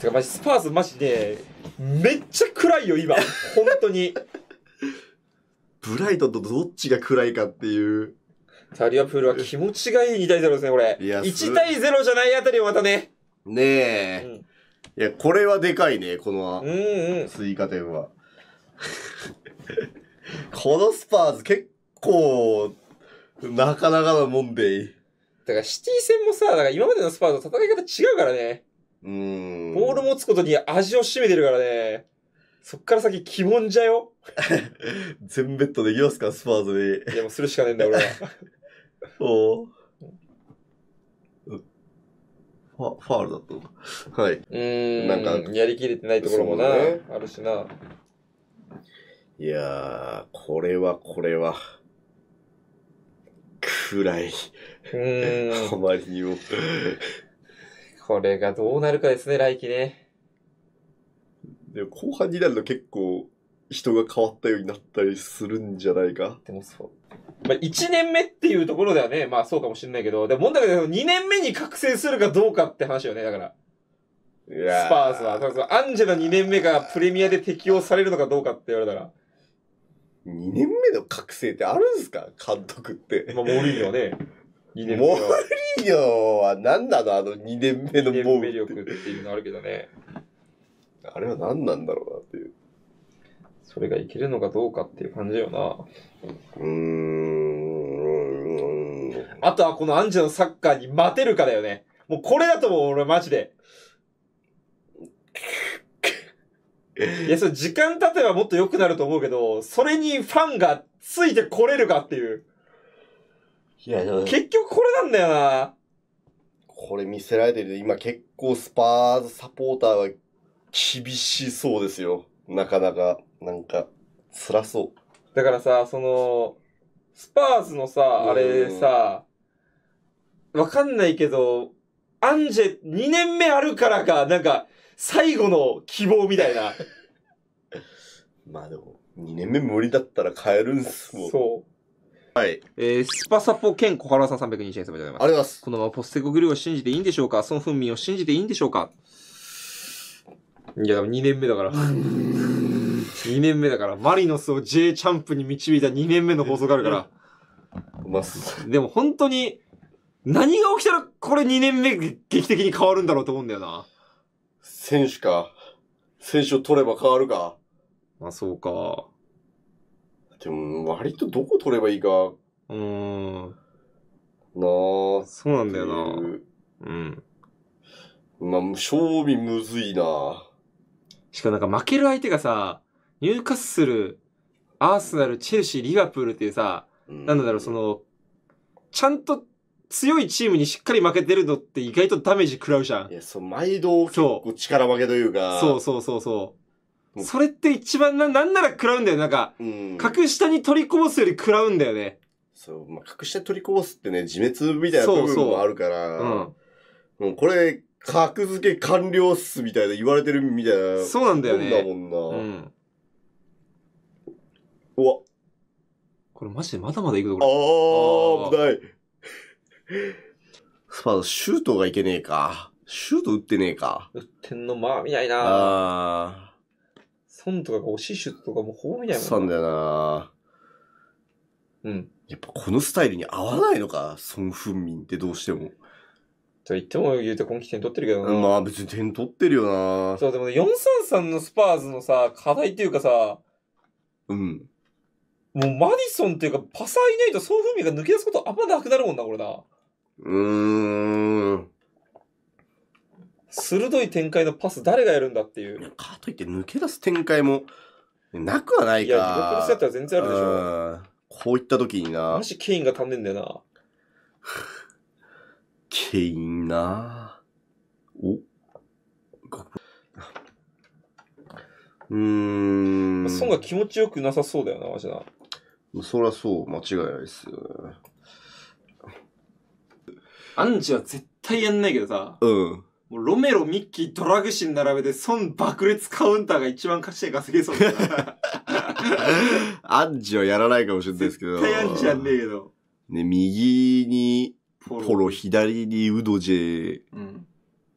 てかマジスパーズマジで、めっちゃ暗いよ今。本当に。ブライトンとどっちが暗いかっていう。タリアプールは気持ちがいい2対0ですね、これ。いや、1対0じゃないあたりもまたね。ねえ、うん、いや、これはでかいね、この、うんうん、追加点は。このスパーズ結構、なかなかなもんでいい。だからシティ戦もさ、だから今までのスパーズと戦い方違うからね。うん。ボール持つことに味を占めてるからね。そっから先、鬼門じゃよ。全ベッドできますか、スパーズに。いや、もうするしかねえんだ、俺は。おファファールだと。はい。うん。なんか、やりきれてないところもな、ね、あるしな。いやー、これはこれは、暗い。うん。あまりにもこれがどうなるかですね、来季ね。でも後半になると結構人が変わったようになったりするんじゃないか。でもそう。まあ、1年目っていうところではね、まあそうかもしれないけど、でも問題は2年目に覚醒するかどうかって話よね、だから。スパーズは。アンジェの2年目がプレミアで適用されるのかどうかって言われたら。2年目の覚醒ってあるんすか監督って。まあ、モーリーニョね。2年目モー企業は何なのあの2年目のボー力っていうのあるけどね。あれは何なんだろうなっていう。それがいけるのかどうかっていう感じよな。うーん。あとはこのアンジェのサッカーに待てるかだよね。もうこれだと思う、俺マジで。いや、それ時間経てばもっと良くなると思うけど、それにファンがついてこれるかっていう。いや、でも、結局これなんだよな。これ見せられてる今結構スパーズサポーターは厳しそうですよ。なかなか、なんか、辛そう。だからさ、その、スパーズのさ、あれさ、わかんないけど、アンジェ2年目あるからか、なんか、最後の希望みたいな。まあでも、2年目無理だったら変えるんすもん。そはい。えー、スパサポ兼小原さん320円様でございます。ありがとうます。このままポステコグルーを信じていいんでしょうか孫文民を信じていいんでしょうかいや、2年目だから。2 年目だから、マリノスを J チャンプに導いた2年目の放送があるから。までも本当に、何が起きたらこれ2年目劇的に変わるんだろうと思うんだよな。選手か。選手を取れば変わるか。まあそうか。でも、割とどこ取ればいいか、うーん。なぁ。そうなんだよなうん。まあ、勝負むずいなぁ。しかもなんか負ける相手がさ、ニューカッスル、アーセナル、チェルシー、リバプールっていうさ、ななんだろう、そ、の、ちゃんと強いチームにしっかり負けてるのって意外とダメージ食らうじゃんい。や、そう、毎度結構力負けというか、そうそうそうそそれって一番な、なんなら食らうんだよ。なんか、うん、格下に取りこぼすより食らうんだよね。そう、まあ、格下に取りこぼすってね、自滅みたいな部分もあるから、そうそううん、もうこれ、格付け完了っすみたいな言われてるみたいな。そうなんだよね。だもんな。うん。うわ。これマジでまだまだいくぞ、これ。ああ、危ない。スパーシュートがいけねえか。シュート打ってねえか。打ってんの、まあ、見ないな。ああ。損とかがおししゅとかもうほぼ見ないもんそうなんだよなうん。やっぱこのスタイルに合わないのか、孫フンミンってどうしても。と言っても言うて今季点取ってるけどな。まあ別に点取ってるよなそう、でもね433のスパーズのさ、課題っていうかさ、うん。もうマディソンっていうか、パサーいないと、ソン・フンミンが抜け出すことあんまなくなるもんな、これな。うーん。鋭い展開のパス誰がやるんだっていう。かといって抜け出す展開もなくはないか。いや、リバプスやったら全然あるでしょ。こういった時にな。マジケインが足んねんだよな。ケインなおうん。損が気持ちよくなさそうだよな、マジな。そりゃそう、間違いないっすよ。アンジは絶対やんないけどさ。うん。もうロメロ、ミッキー、ドラグシン並べて、孫爆裂カウンターが一番勝ちで稼げそう アンジはやらないかもしれないですけど。絶対アンジやんねえけど。ね、右にポロ、左にウドジェ、うん、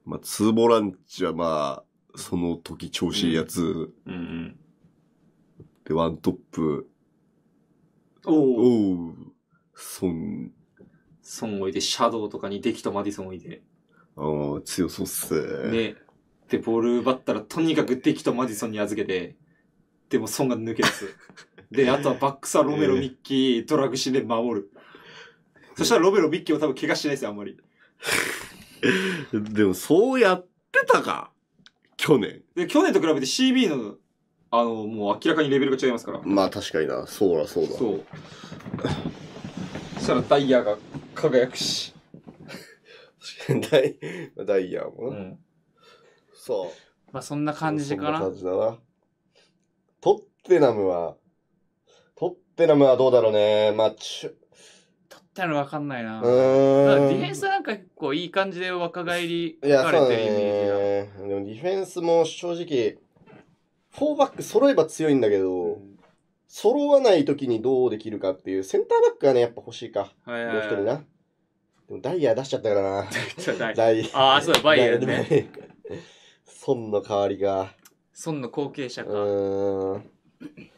まあ、ツーボランチはまあ、その時調子いいやつ。うん、うん、で、ワントップ。おおう。孫。孫置いて、シャドウとかにデキとマディソン置いて。ああ、強そうっすね。で、で、ボール奪ったらとにかくデキとマディソンに預けて、でも損が抜け出す。で、あとはバックサ、ロメロ、ミッキー、ドラグシで守る。そしたらロメロ、ミッキーも多分怪我しないですよ、あんまり。でも、そうやってたか。去年。で、去年と比べて CB の、あの、もう明らかにレベルが違いますから。まあ確かにな。そうだ、そうだ。そう。そしたらダイヤが輝くし。ダイダイヤもうん。そう。まあそんな感じかな。そん感じだな。トッテナムは、トッテナムはどうだろうね。まあ、ちゅ、取ったのわかんないな。ディフェンスはなんか結構いい感じで若返りいや、かそれてるイメージが。ね。でもディフェンスも正直、フォーバック揃えば強いんだけど、揃わない時にどうできるかっていう、センターバックがね、やっぱ欲しいか。はいもはい一人な。でもダイヤ出しちゃったからな。ダイヤ。ああ、そうだ、バイエルね。孫の代わりが。孫の後継者か。うん。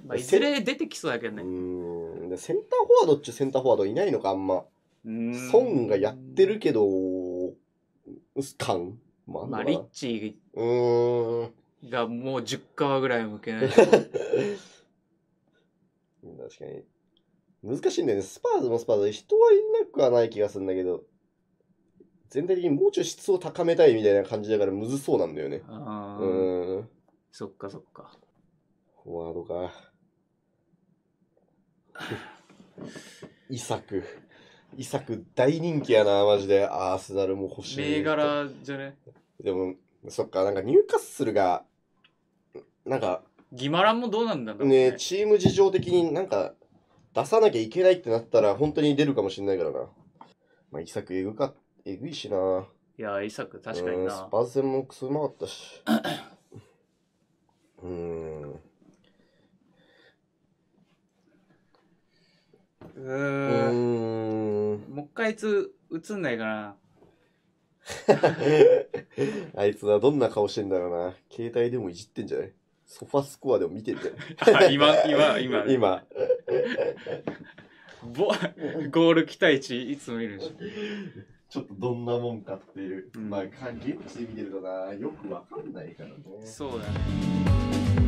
まあ、いずれ出てきそうだけどね。うん。センターフォワードっちゅうセンターフォワードいないのか、あんま。孫がやってるけど、感まあ、まあ、リッチーがもう10カーぐらい向けない。確かに。難しいんだよね。スパーズもスパーズで人はいなくはない気がするんだけど、全体的にもうちょい質を高めたいみたいな感じだからむずそうなんだよね。ああ。そっかそっか。フォワードか。イサク。イサク大人気やな、マジで。アーセナルも欲しい。銘。柄じゃねでも、そっか、なんか入荷するが、なんかギマランもどうなんだろうね、ね。チーム事情的になんか、出さなきゃいけないってなったら、本当に出るかもしれないからな。まあ、イサクえぐか、えぐいしな。いや、イサク確かにな。スパーもクソうまかったし。うん。うーん。もう一回つ映んないかな。あいつはどんな顔してんだろうな。携帯でもいじってんじゃないソファスコアでも見てんじゃ今、今、今。今。ボゴール期待値いつも見るでしょちょっとどんなもんかっていう、うん、まあ現地で見てるとなよくわかんないからねそうだね